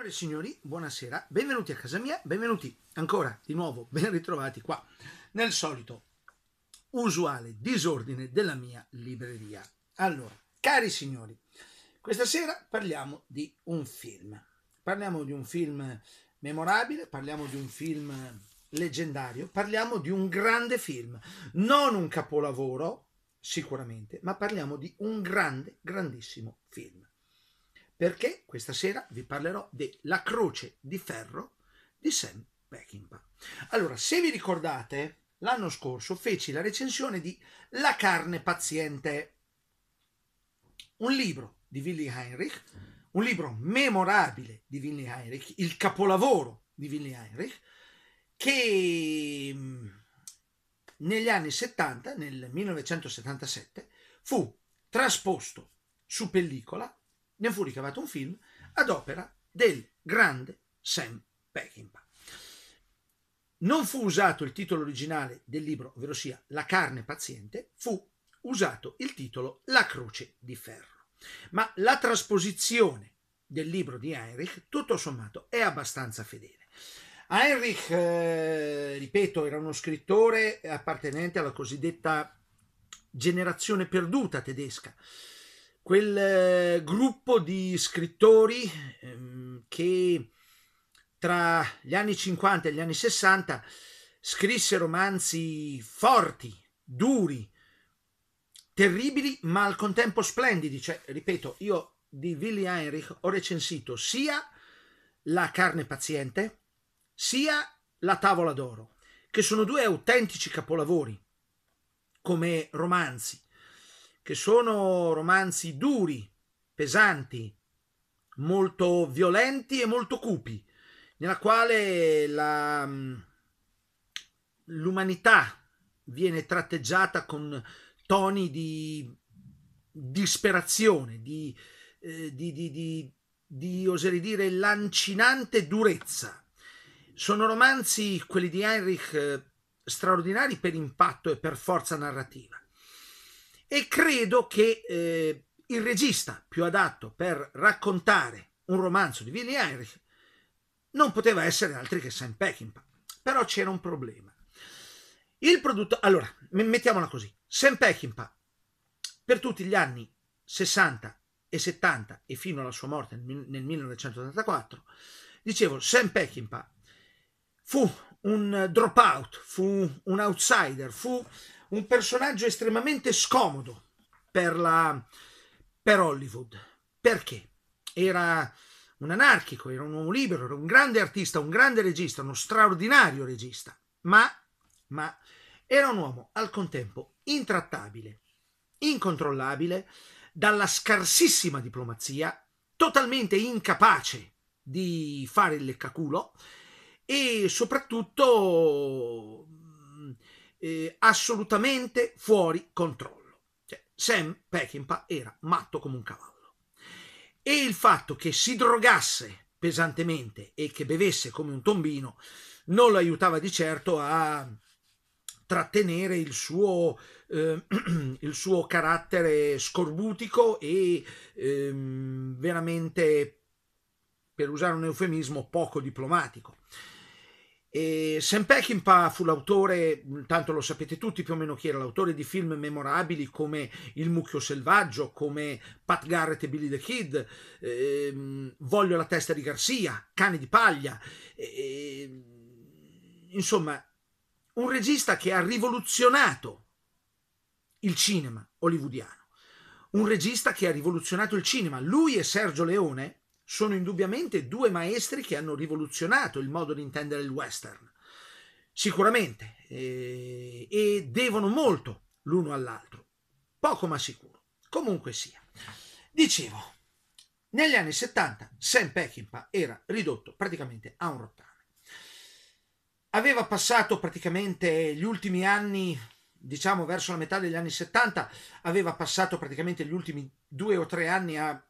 Signore e signori, buonasera, benvenuti a casa mia, benvenuti ancora di nuovo, ben ritrovati qua nel solito usuale disordine della mia libreria. Allora, cari signori, questa sera parliamo di un film. Parliamo di un film memorabile, parliamo di un film leggendario, parliamo di un grande film, non un capolavoro sicuramente, ma parliamo di un grande, grandissimo film perché questa sera vi parlerò della croce di ferro di Sam Peckinpah. Allora, se vi ricordate, l'anno scorso feci la recensione di La carne paziente, un libro di Willy Heinrich, un libro memorabile di Willy Heinrich, il capolavoro di Willy Heinrich, che mm, negli anni 70, nel 1977, fu trasposto su pellicola ne fu ricavato un film ad opera del grande Sam Peckinpah. Non fu usato il titolo originale del libro, ovvero sia La carne paziente, fu usato il titolo La croce di ferro. Ma la trasposizione del libro di Heinrich, tutto sommato, è abbastanza fedele. Heinrich, eh, ripeto, era uno scrittore appartenente alla cosiddetta generazione perduta tedesca, quel eh, gruppo di scrittori ehm, che tra gli anni 50 e gli anni 60 scrisse romanzi forti, duri, terribili, ma al contempo splendidi. Cioè, ripeto, io di Willy Heinrich ho recensito sia La carne paziente, sia La tavola d'oro, che sono due autentici capolavori come romanzi che sono romanzi duri, pesanti, molto violenti e molto cupi, nella quale mm, l'umanità viene tratteggiata con toni di disperazione, di, eh, di, di, di oserei dire lancinante durezza. Sono romanzi, quelli di Heinrich, eh, straordinari per impatto e per forza narrativa e credo che eh, il regista più adatto per raccontare un romanzo di Willy Heinrich non poteva essere altri che Sam Peckinpah. Però c'era un problema. Il produttore, allora, mettiamola così, Sam Peckinpah per tutti gli anni 60 e 70 e fino alla sua morte nel 1984, dicevo, Sam Peckinpah fu un dropout, fu un outsider, fu un personaggio estremamente scomodo per, la, per Hollywood. Perché? Era un anarchico, era un uomo libero, era un grande artista, un grande regista, uno straordinario regista, ma, ma era un uomo al contempo intrattabile, incontrollabile, dalla scarsissima diplomazia, totalmente incapace di fare il leccaculo e soprattutto eh, assolutamente fuori controllo. Cioè, Sam Peckinpah era matto come un cavallo. E il fatto che si drogasse pesantemente e che bevesse come un tombino non lo aiutava di certo a trattenere il suo, eh, il suo carattere scorbutico e eh, veramente, per usare un eufemismo, poco diplomatico. E Sam Peckinpah fu l'autore, tanto lo sapete tutti più o meno chi era, l'autore di film memorabili come Il mucchio selvaggio, come Pat Garrett e Billy the Kid, ehm, Voglio la testa di Garcia, Cane di paglia, eh, insomma un regista che ha rivoluzionato il cinema hollywoodiano, un regista che ha rivoluzionato il cinema. Lui e Sergio Leone sono indubbiamente due maestri che hanno rivoluzionato il modo di intendere il western, sicuramente, eh, e devono molto l'uno all'altro, poco ma sicuro, comunque sia. Dicevo, negli anni 70 Sam Peckinpah era ridotto praticamente a un rottame. Aveva passato praticamente gli ultimi anni diciamo verso la metà degli anni 70, aveva passato praticamente gli ultimi due o tre anni a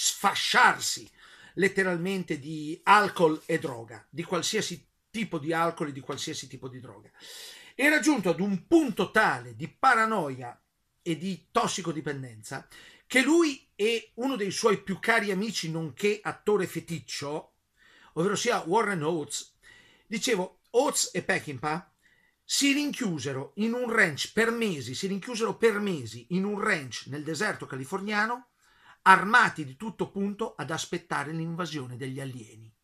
sfasciarsi letteralmente di alcol e droga, di qualsiasi tipo di alcol e di qualsiasi tipo di droga. Era giunto ad un punto tale di paranoia e di tossicodipendenza che lui e uno dei suoi più cari amici, nonché attore feticcio, ovvero sia Warren Oates, dicevo, Oates e Peckinpah si rinchiusero in un ranch per mesi, si rinchiusero per mesi in un ranch nel deserto californiano armati di tutto punto ad aspettare l'invasione degli alieni.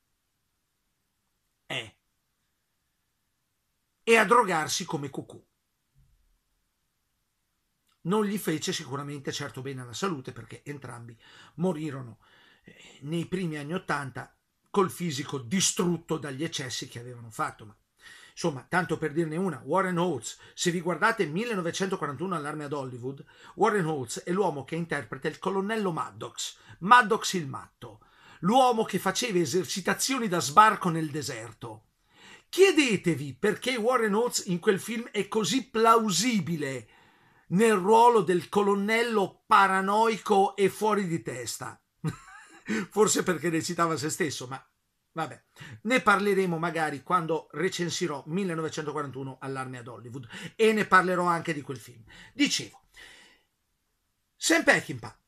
Eh. E a drogarsi come cucù. Non gli fece sicuramente certo bene alla salute perché entrambi morirono eh, nei primi anni Ottanta col fisico distrutto dagli eccessi che avevano fatto, ma Insomma, tanto per dirne una, Warren Oates, se vi guardate 1941 allarme ad Hollywood, Warren Oates è l'uomo che interpreta il colonnello Maddox, Maddox il matto, l'uomo che faceva esercitazioni da sbarco nel deserto. Chiedetevi perché Warren Oates in quel film è così plausibile nel ruolo del colonnello paranoico e fuori di testa. Forse perché recitava se stesso, ma Vabbè, ne parleremo magari quando recensirò 1941 Allarme ad Hollywood e ne parlerò anche di quel film. Dicevo, Sam Peckinpah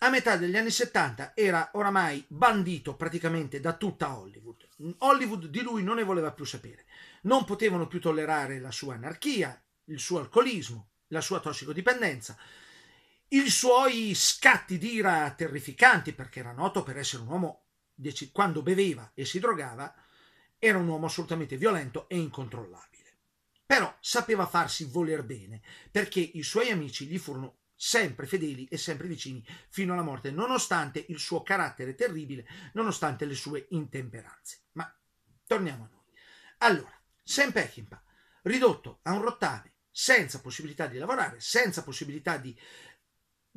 a metà degli anni 70 era oramai bandito praticamente da tutta Hollywood. Hollywood di lui non ne voleva più sapere. Non potevano più tollerare la sua anarchia, il suo alcolismo, la sua tossicodipendenza, i suoi scatti d'ira terrificanti perché era noto per essere un uomo quando beveva e si drogava, era un uomo assolutamente violento e incontrollabile. Però sapeva farsi voler bene, perché i suoi amici gli furono sempre fedeli e sempre vicini fino alla morte, nonostante il suo carattere terribile, nonostante le sue intemperanze. Ma torniamo a noi. Allora, Sam Peckinpah, ridotto a un rottame, senza possibilità di lavorare, senza possibilità di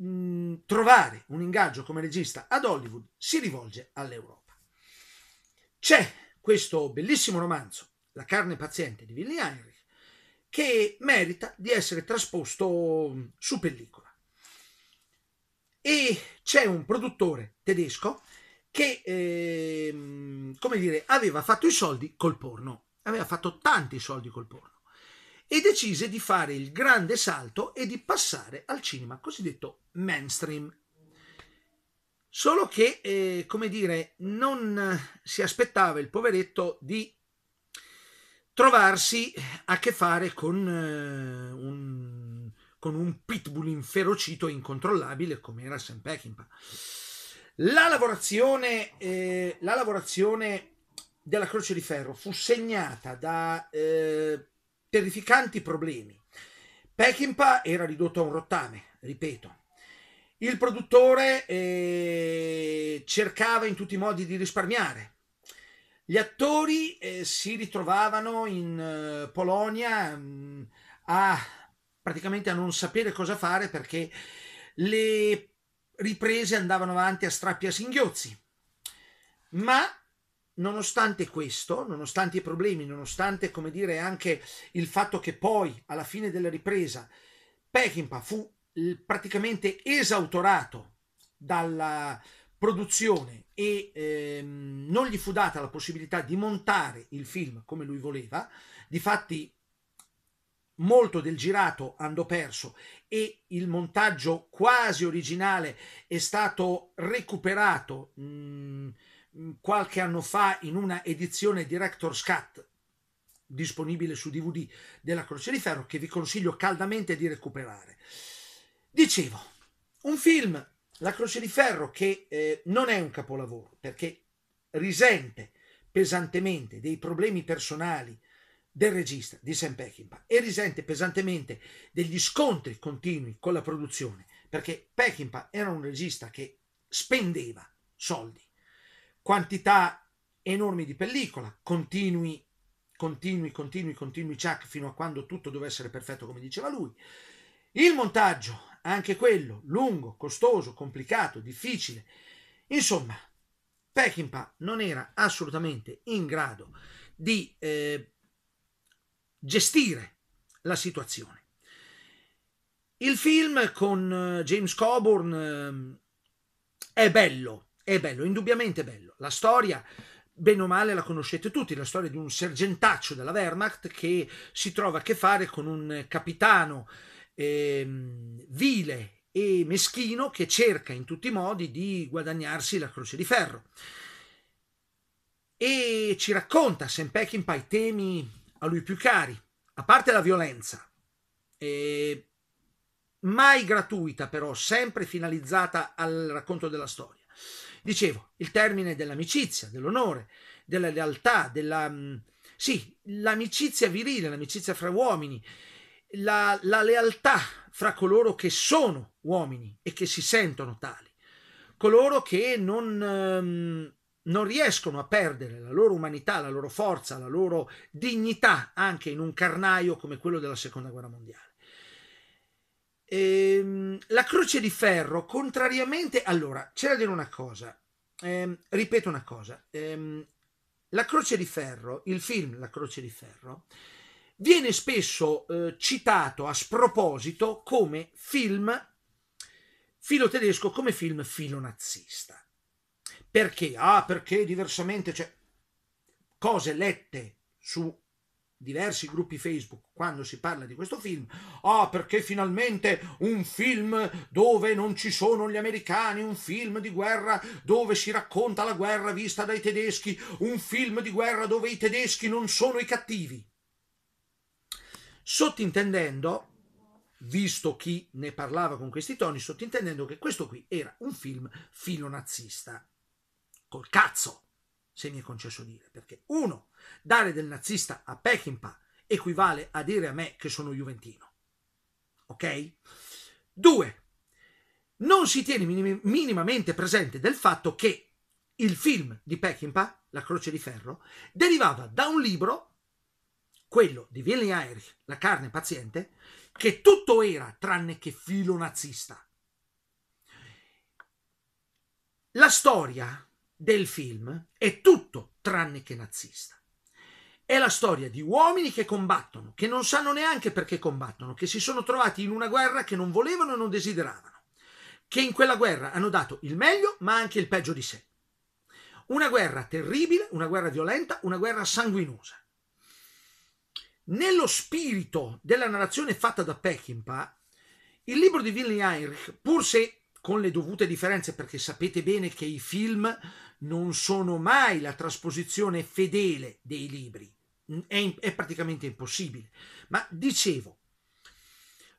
mh, mm, trovare un ingaggio come regista ad Hollywood, si rivolge all'Europa. C'è questo bellissimo romanzo, La carne paziente di Willy Heinrich, che merita di essere trasposto mm, su pellicola. E c'è un produttore tedesco che, ehm, come dire, aveva fatto i soldi col porno, aveva fatto tanti soldi col porno e decise di fare il grande salto e di passare al cinema cosiddetto mainstream. Solo che, eh, come dire, non eh, si aspettava il poveretto di trovarsi a che fare con, eh, un, con un pitbull inferocito e incontrollabile come era Sam Peckinpah. La lavorazione, eh, la lavorazione della Croce di Ferro fu segnata da eh, terrificanti problemi. Peckinpah era ridotto a un rottame, ripeto. Il produttore eh, cercava in tutti i modi di risparmiare. Gli attori eh, si ritrovavano in eh, Polonia mh, mm, a praticamente a non sapere cosa fare perché le riprese andavano avanti a strappi a singhiozzi. Ma nonostante questo, nonostante i problemi, nonostante come dire anche il fatto che poi alla fine della ripresa Peckinpah fu praticamente esautorato dalla produzione e ehm, non gli fu data la possibilità di montare il film come lui voleva, difatti molto del girato andò perso e il montaggio quasi originale è stato recuperato mh, Mm, qualche anno fa in una edizione Director's Cut disponibile su DVD della Croce di Ferro che vi consiglio caldamente di recuperare. Dicevo, un film, La Croce di Ferro, che eh, non è un capolavoro perché risente pesantemente dei problemi personali del regista di Sam Peckinpah e risente pesantemente degli scontri continui con la produzione perché Peckinpah era un regista che spendeva soldi quantità enormi di pellicola, continui, continui, continui, continui ciak fino a quando tutto deve essere perfetto come diceva lui. Il montaggio, anche quello, lungo, costoso, complicato, difficile. Insomma, Peckinpah non era assolutamente in grado di eh, gestire la situazione. Il film con eh, James Coburn eh, è bello, è bello, indubbiamente bello. La storia, bene o male, la conoscete tutti, la storia di un sergentaccio della Wehrmacht che si trova a che fare con un capitano eh, vile e meschino che cerca in tutti i modi di guadagnarsi la croce di ferro. E ci racconta Sam Peckinpah i temi a lui più cari, a parte la violenza, eh, mai gratuita però, sempre finalizzata al racconto della storia. Dicevo, il termine dell'amicizia, dell'onore, della lealtà, della... Mm, sì, l'amicizia virile, l'amicizia fra uomini, la, la lealtà fra coloro che sono uomini e che si sentono tali, coloro che non, ehm, non riescono a perdere la loro umanità, la loro forza, la loro dignità anche in un carnaio come quello della seconda guerra mondiale. Ehm, la croce di ferro, contrariamente... Allora, c'è da dire una cosa, ehm, ripeto una cosa, ehm, la croce di ferro, il film La croce di ferro, viene spesso eh, citato a sproposito come film filo tedesco, come film filo nazista. Perché? Ah, perché diversamente, cioè, cose lette su diversi gruppi Facebook quando si parla di questo film, ah perché finalmente un film dove non ci sono gli americani, un film di guerra dove si racconta la guerra vista dai tedeschi, un film di guerra dove i tedeschi non sono i cattivi. Sottintendendo, visto chi ne parlava con questi toni, sottintendendo che questo qui era un film filonazista. Col cazzo, se mi è concesso dire, perché uno, Dare del nazista a Peckinpah equivale a dire a me che sono juventino. Ok? Due, Non si tiene minim- minimamente presente del fatto che il film di Peckinpah, La Croce di Ferro, derivava da un libro, quello di Willy Eirich, La carne paziente, che tutto era tranne che filo nazista. La storia del film è tutto tranne che nazista. È la storia di uomini che combattono, che non sanno neanche perché combattono, che si sono trovati in una guerra che non volevano e non desideravano, che in quella guerra hanno dato il meglio ma anche il peggio di sé. Una guerra terribile, una guerra violenta, una guerra sanguinosa. Nello spirito della narrazione fatta da Peckinpah, il libro di Willy Heinrich, pur se con le dovute differenze, perché sapete bene che i film non sono mai la trasposizione fedele dei libri, è, è praticamente impossibile. Ma dicevo,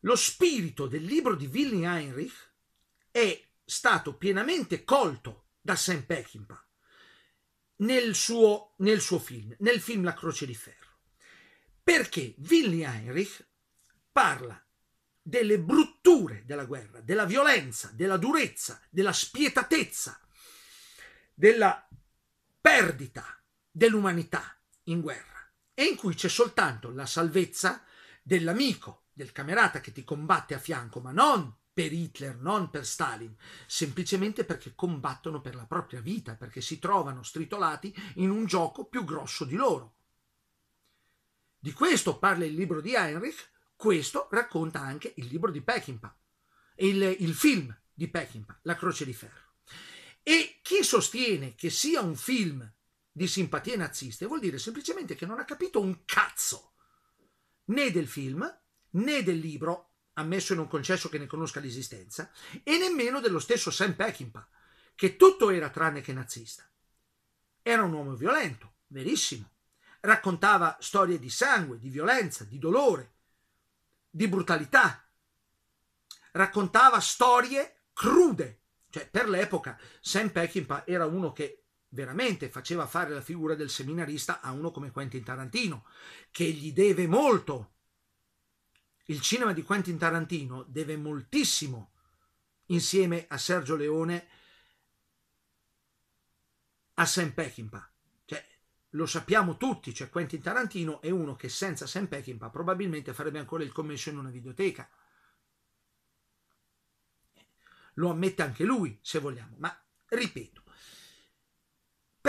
lo spirito del libro di Willy Heinrich è stato pienamente colto da Sam Peckinpah nel suo, nel suo film, nel film La Croce di Ferro. Perché Willy Heinrich parla delle brutture della guerra, della violenza, della durezza, della spietatezza, della perdita dell'umanità in guerra e in cui c'è soltanto la salvezza dell'amico, del camerata che ti combatte a fianco, ma non per Hitler, non per Stalin, semplicemente perché combattono per la propria vita, perché si trovano stritolati in un gioco più grosso di loro. Di questo parla il libro di Heinrich, questo racconta anche il libro di Peckinpah, il, il film di Peckinpah, La Croce di Ferro. E chi sostiene che sia un film di simpatie naziste vuol dire semplicemente che non ha capito un cazzo né del film né del libro, ammesso e non concesso che ne conosca l'esistenza, e nemmeno dello stesso Sam Peckinpah, che tutto era tranne che nazista. Era un uomo violento, verissimo. Raccontava storie di sangue, di violenza, di dolore, di brutalità. Raccontava storie crude. Cioè, per l'epoca, Sam Peckinpah era uno che veramente faceva fare la figura del seminarista a uno come Quentin Tarantino, che gli deve molto. Il cinema di Quentin Tarantino deve moltissimo, insieme a Sergio Leone, a Sam Peckinpah. Cioè, lo sappiamo tutti, cioè Quentin Tarantino è uno che senza Sam Peckinpah probabilmente farebbe ancora il commesso in una videoteca. Lo ammette anche lui, se vogliamo, ma ripeto,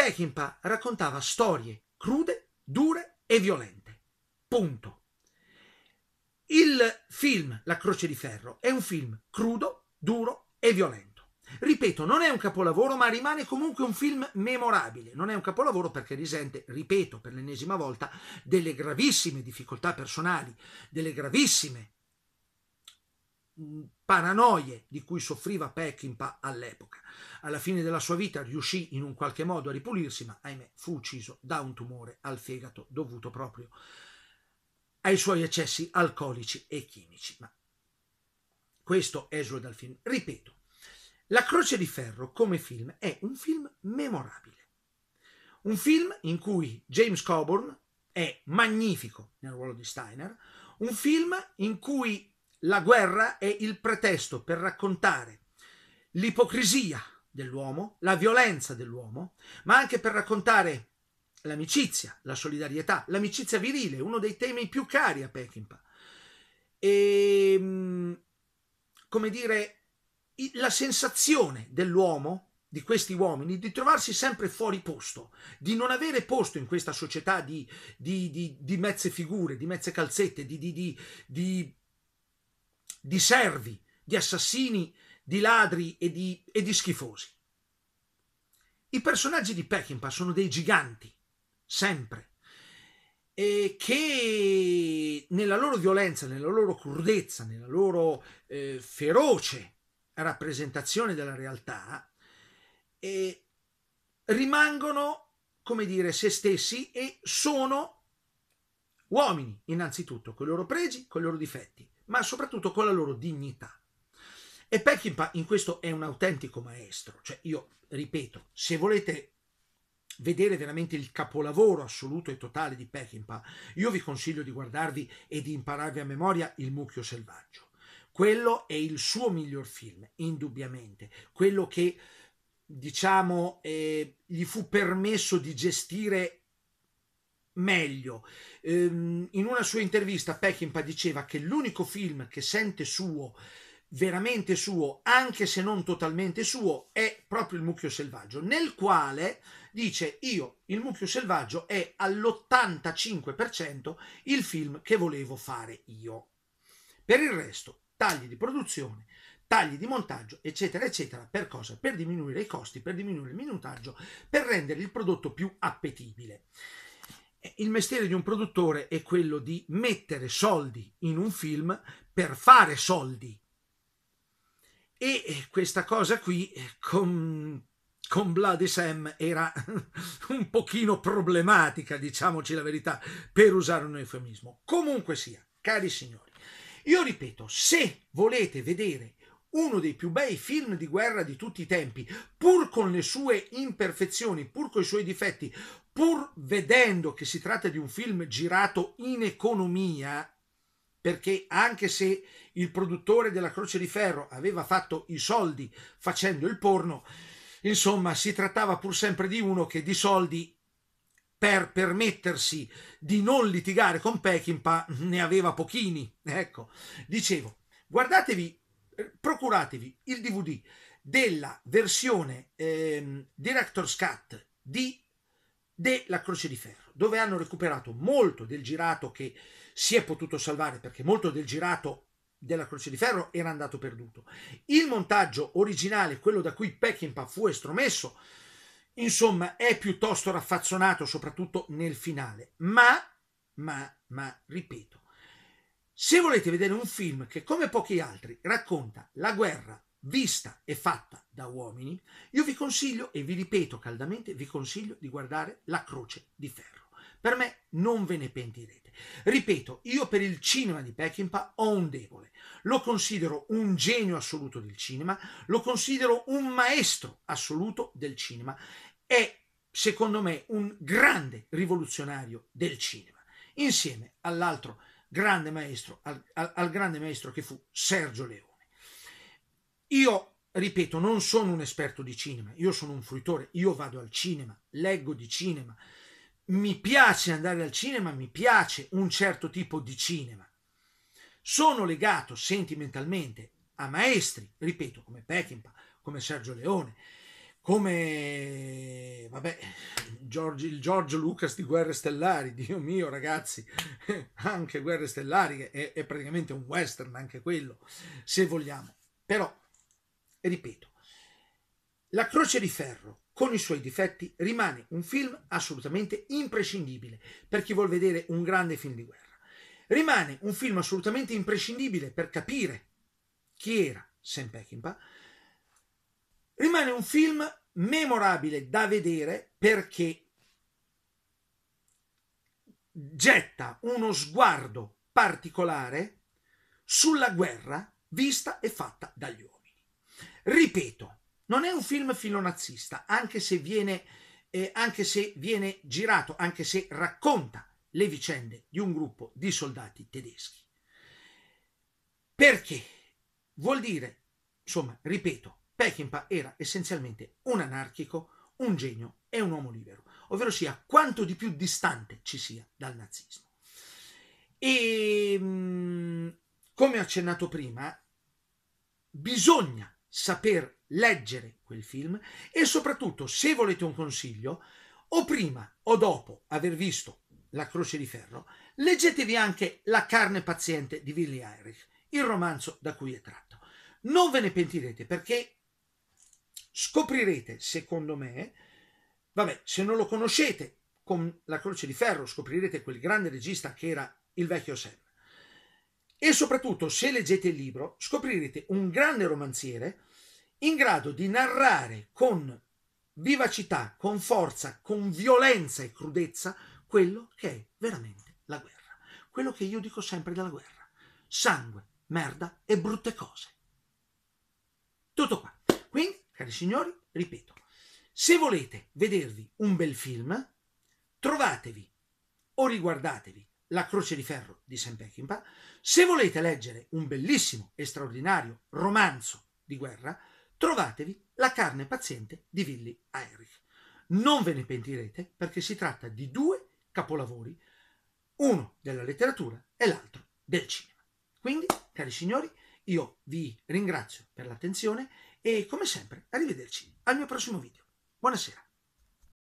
Peckinpah raccontava storie crude, dure e violente. Punto. Il film La Croce di Ferro è un film crudo, duro e violento. Ripeto, non è un capolavoro, ma rimane comunque un film memorabile. Non è un capolavoro perché risente, ripeto per l'ennesima volta, delle gravissime difficoltà personali, delle gravissime paranoie di cui soffriva Peckinpah all'epoca. Alla fine della sua vita riuscì in un qualche modo a ripulirsi, ma ahimè fu ucciso da un tumore al fegato dovuto proprio ai suoi eccessi alcolici e chimici. Ma questo esula dal film. Ripeto, La Croce di Ferro come film è un film memorabile. Un film in cui James Coburn è magnifico nel ruolo di Steiner, un film in cui la guerra è il pretesto per raccontare l'ipocrisia dell'uomo, la violenza dell'uomo, ma anche per raccontare l'amicizia, la solidarietà, l'amicizia virile, uno dei temi più cari a Peckinpah. E, ehm, come dire, la sensazione dell'uomo, di questi uomini, di trovarsi sempre fuori posto, di non avere posto in questa società di, di, di, di mezze figure, di mezze calzette, di di servi, di assassini, di ladri e di, e di schifosi. I personaggi di Peckinpah sono dei giganti, sempre, e che nella loro violenza, nella loro crudezza, nella loro eh, feroce rappresentazione della realtà, eh, rimangono, come dire, se stessi e sono uomini, innanzitutto, con i loro pregi, con i loro difetti ma soprattutto con la loro dignità. E Peckinpah in questo è un autentico maestro, cioè io ripeto, se volete vedere veramente il capolavoro assoluto e totale di Peckinpah, io vi consiglio di guardarvi e di impararvi a memoria Il mucchio selvaggio. Quello è il suo miglior film, indubbiamente, quello che diciamo eh, gli fu permesso di gestire meglio. Ehm, in una sua intervista Peckinpah diceva che l'unico film che sente suo, veramente suo, anche se non totalmente suo, è proprio Il mucchio selvaggio, nel quale dice io, Il mucchio selvaggio è all'85% il film che volevo fare io. Per il resto, tagli di produzione, tagli di montaggio, eccetera, eccetera, per cosa? Per diminuire i costi, per diminuire il minutaggio, per rendere il prodotto più appetibile il mestiere di un produttore è quello di mettere soldi in un film per fare soldi. E eh, questa cosa qui eh, con, con Bloody Sam era un pochino problematica, diciamoci la verità, per usare un eufemismo. Comunque sia, cari signori, io ripeto, se volete vedere uno dei più bei film di guerra di tutti i tempi, pur con le sue imperfezioni, pur con i suoi difetti, pur vedendo che si tratta di un film girato in economia, perché anche se il produttore della Croce di Ferro aveva fatto i soldi facendo il porno, insomma si trattava pur sempre di uno che di soldi per permettersi di non litigare con Peckinpah ne aveva pochini. Ecco, dicevo, guardatevi, eh, procuratevi il DVD della versione ehm, Director's Cut di della Croce di Ferro, dove hanno recuperato molto del girato che si è potuto salvare perché molto del girato della Croce di Ferro era andato perduto. Il montaggio originale, quello da cui Peckinpah fu estromesso, insomma, è piuttosto raffazzonato, soprattutto nel finale. Ma, ma, ma, ripeto, se volete vedere un film che, come pochi altri, racconta la guerra vista e fatta da uomini, io vi consiglio e vi ripeto caldamente, vi consiglio di guardare la croce di ferro. Per me non ve ne pentirete. Ripeto, io per il cinema di Peckinpah ho un debole. Lo considero un genio assoluto del cinema, lo considero un maestro assoluto del cinema. È, secondo me, un grande rivoluzionario del cinema, insieme all'altro grande maestro, al, al, al grande maestro che fu Sergio Leone. Io, ripeto, non sono un esperto di cinema, io sono un fruitore, io vado al cinema, leggo di cinema, mi piace andare al cinema, mi piace un certo tipo di cinema. Sono legato sentimentalmente a maestri, ripeto, come Peckinpah, come Sergio Leone, come vabbè, Giorgio, il Giorgio Lucas di Guerre Stellari, Dio mio ragazzi, anche Guerre Stellari è, è praticamente un western, anche quello, se vogliamo. Però ripeto, La Croce di Ferro, con i suoi difetti, rimane un film assolutamente imprescindibile per chi vuol vedere un grande film di guerra. Rimane un film assolutamente imprescindibile per capire chi era Sam Peckinpah. Rimane un film memorabile da vedere perché getta uno sguardo particolare sulla guerra vista e fatta dagli uomini. Ripeto, non è un film filonazista, anche se viene, eh, anche se viene girato, anche se racconta le vicende di un gruppo di soldati tedeschi. Perché? Vuol dire, insomma, ripeto, Peckinpah era essenzialmente un anarchico, un genio e un uomo libero, ovvero sia quanto di più distante ci sia dal nazismo. E ehm, come ho accennato prima, bisogna saper leggere quel film e soprattutto se volete un consiglio o prima o dopo aver visto La Croce di Ferro leggetevi anche La carne paziente di Willy Heinrich, il romanzo da cui è tratto. Non ve ne pentirete perché scoprirete, secondo me, vabbè, se non lo conoscete con La Croce di Ferro scoprirete quel grande regista che era il vecchio Sam. E soprattutto, se leggete il libro, scoprirete un grande romanziere in grado di narrare con vivacità, con forza, con violenza e crudezza quello che è veramente la guerra. Quello che io dico sempre della guerra. Sangue, merda e brutte cose. Tutto qua. Quindi, cari signori, ripeto, se volete vedervi un bel film, trovatevi o riguardatevi la Croce di Ferro di Sam Peckinpah. Se volete leggere un bellissimo e straordinario romanzo di guerra, trovatevi La carne paziente di Willy Heinrich. Non ve ne pentirete perché si tratta di due capolavori, uno della letteratura e l'altro del cinema. Quindi, cari signori, io vi ringrazio per l'attenzione e come sempre arrivederci al mio prossimo video. Buonasera.